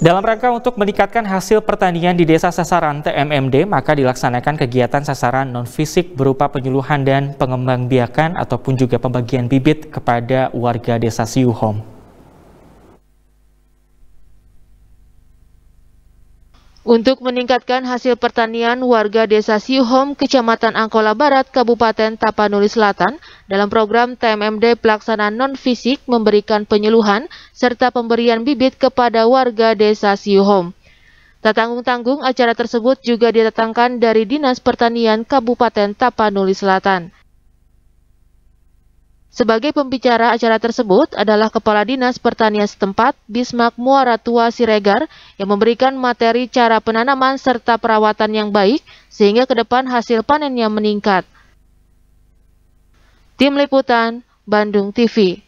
Dalam rangka untuk meningkatkan hasil pertanian di desa sasaran TMMD, maka dilaksanakan kegiatan sasaran non-fisik berupa penyuluhan dan pengembangbiakan ataupun juga pembagian bibit kepada warga desa Siuhom. Untuk meningkatkan hasil pertanian warga desa Siuhom, Kecamatan Angkola Barat, Kabupaten Tapanuli Selatan, dalam program TMMD pelaksanaan non-fisik memberikan penyuluhan serta pemberian bibit kepada warga desa Siuhom. Tak tanggung-tanggung, acara tersebut juga didatangkan dari Dinas Pertanian Kabupaten Tapanuli Selatan. Sebagai pembicara acara tersebut adalah Kepala Dinas Pertanian setempat Bismak Muaratua Siregar yang memberikan materi cara penanaman serta perawatan yang baik sehingga ke depan hasil panennya meningkat. Tim Liputan, Bandung TV